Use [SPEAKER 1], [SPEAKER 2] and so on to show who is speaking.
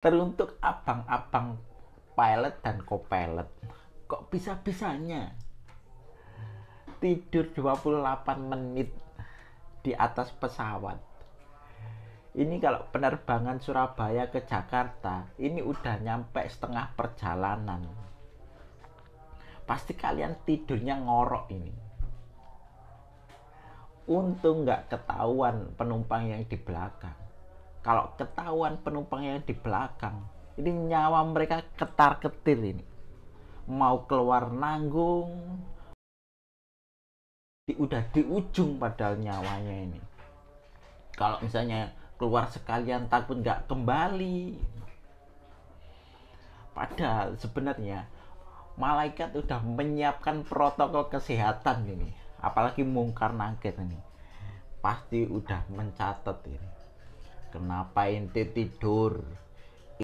[SPEAKER 1] teruntuk abang-abang pilot dan co-pilot kok bisa-bisanya tidur 28 menit di atas pesawat ini kalau penerbangan Surabaya ke Jakarta ini udah nyampe setengah perjalanan pasti kalian tidurnya ngorok ini untung nggak ketahuan penumpang yang di belakang kalau ketahuan penumpang yang di belakang ini nyawa mereka ketar ketir ini mau keluar nanggung di, udah di ujung padahal nyawanya ini kalau misalnya keluar sekalian takut nggak kembali padahal sebenarnya malaikat udah menyiapkan protokol kesehatan ini apalagi mungkar nangkir ini pasti udah mencatat ini Kenapa inti tidur?